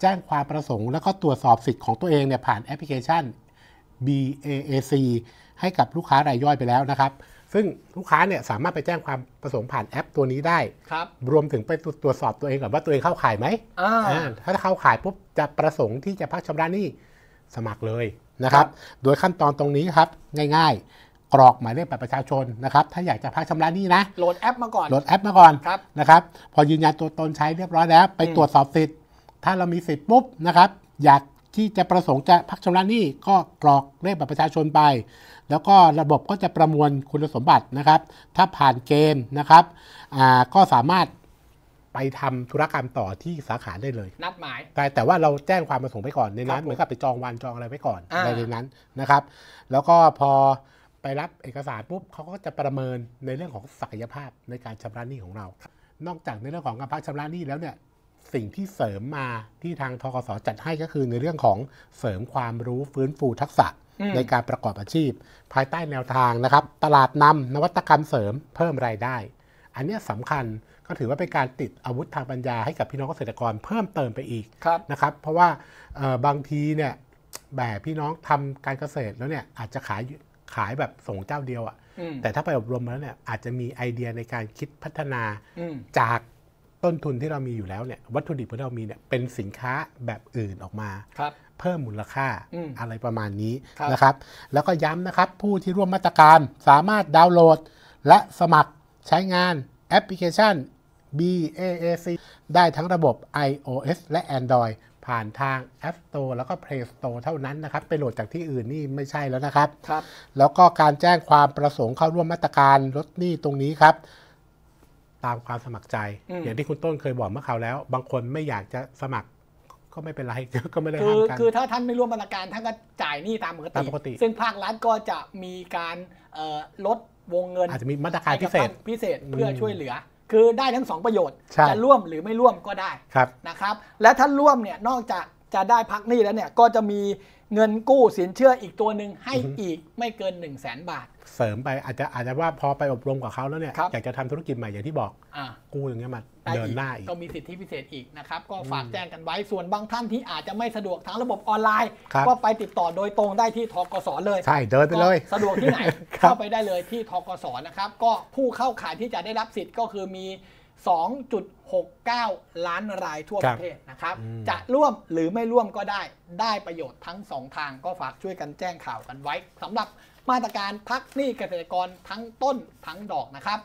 แจ้งความประสงค์และก็ตรวจสอบสิทธิ์ของตัวเองเนี่ยผ่านแอปพลิเคชัน BAAC ให้กับลูกค้ารายย่อยไปแล้วนะครับ ซึ่งลูกค้าเนี่ยสามารถไปแจ้งความประสงค์ผ่านแอปตัวนี้ได้ครับรวมถึงไปตรวจสอบตัวเองกับว่าตัวเองเข้าข่ายไหมถ้าเข้าข่ายปุ๊บจะประสงค์ที่จะพักชำระหนี้สมัครเลยนะครับ โดยขั้นตอนตรงนี้ครับง่าย ๆกรอกหมายเลขบัตรประชาชนนะครับถ้าอยากจะพักชำระหนี้นะโหลดแอปมาก่อนโหลดแอปมาก่อนนะครับพอยืนยันตัวตนใช้เรียบร้อยแล้ว ไปตรวจสอบสิทธิ์ถ้าเรามีสิทธิ์ปุ๊บนะครับ อยากที่จะประสงค์จะพักชำระหนี้ก็กรอกเลขบัตรประชาชนไป แล้วก็ระบบก็จะประมวลคุณสมบัตินะครับ ถ้าผ่านเกณฑ์นะครับก็สามารถไปทำธุรกรรมต่อที่สาขาได้เลย นัดหมาย แต่แต่ว่าเราแจ้งความประสงค์ไปก่อนในนั้น เหมือนกับไปจองวันจองอะไรไว้ก่อนอะไรในนั้นนะครับ แล้วก็พอไปรับเอกสารปุ๊บเขาก็จะประเมินในเรื่องของศักยภาพในการชำระหนี้ของเรา นอกจากในเรื่องของการพักชำระหนี้แล้วเนี่ยสิ่งที่เสริมมาที่ทางทกศจัดให้ก็คือในเรื่องของเสริมความรู้ฟื้นฟูทักษะในการประกอบอาชีพ ภายใต้แนวทางนะครับตลาดนำนวัตกรรมเสริมเพิ่มรายได้ อันนี้สำคัญก็ถือว่าเป็นการติดอาวุธทางปัญญา ให้กับพี่น้องเกษตรกรเพิ่มเติมไปอีกนะครับ เพราะว่าบางทีเนี่ยแบบพี่น้องทำการเกษตรแล้วเนี่ยอาจจะขายขายแบบส่งเจ้าเดียวอะ่ะแต่ถ้าไปอบรมแล้วเนี่ยอาจจะมีไอเดียในการคิดพัฒนาจากต้นทุนที่เรามีอยู่แล้วเนี่ยวัตถุดิบที่เรามีเนี่ยเป็นสินค้าแบบอื่นออกมาเพิ่มมูลค่าอะไรประมาณนี้นะครับแล้วก็ย้ำนะครับ ผู้ที่ร่วมมาตรการสามารถดาวน์โหลด และสมัครใช้งานแอปพลิเคชัน BAAC ได้ทั้งระบบ iOS และ Android ผ่านทาง App Store แล้วก็ Play Store เท่านั้นนะครับไปโหลดจากที่อื่นนี่ไม่ใช่แล้วนะครับครับ แล้วก็การแจ้งความประสงค์เข้าร่วมมาตรการลดหนี้ตรงนี้ครับตามความสมัครใจอย่างที่คุณต้นเคยบอกเมื่อคราวแล้ว บางคนไม่อยากจะสมัครก็ไม่เป็นไรก็ไม่ได้ห้ามกันคือถ้าท่านไม่ร่วมบรรณาการท่านก็จ่ายหนี้ตามปกติซึ่งภาครัฐก็จะมีการลดวงเงิน อาจจะมีมาตรการพิเศษ พิเศษเพื่อช่วยเหลือ คือได้ทั้งสองประโยชน์ จะร่วมหรือไม่ร่วมก็ได้นะครับ และถ้าร่วมเนี่ยนอกจากจะได้พักหนี้แล้วเนี่ยก็จะมีเงินกู้สินเชื่ออีกตัวหนึ่งให้อีกไม่เกิน1 0 0 0 0แสนบาท เสริมไปอาจจะอาจจะว่าพอไปอบรมกับเขาแล้วเนี่ยอยากจะทำธุรกิจใหม่ อย่างที่บอกอกู้อย่างเงี้ยมาเดินหน้าอีก ก็มีสิทธิพิเศษอีกนะครับ ก็ฝากแจ้งกันไว้ส่วนบางท่านที่อาจจะไม่สะดวกทางระบบออนไลน์ ก็ไปติดต่อโดยตรงได้ที่ทกศเลยใช่เดินไปเลย สะดวกที่ไหนเข้าไปได้เลยที่ทกศนะครับก็ผู้เข้าขายที่จะได้รับสิทธิ์ก็คือมี2.69 ล้านรายทั่วประเทศนะครับ จะร่วมหรือไม่ร่วมก็ได้ได้ประโยชน์ทั้ง 2 ทางก็ฝากช่วยกันแจ้งข่าวกันไว้สำหรับมาตรการพักหนี้เกษตรกรทั้งต้นทั้งดอกนะครับ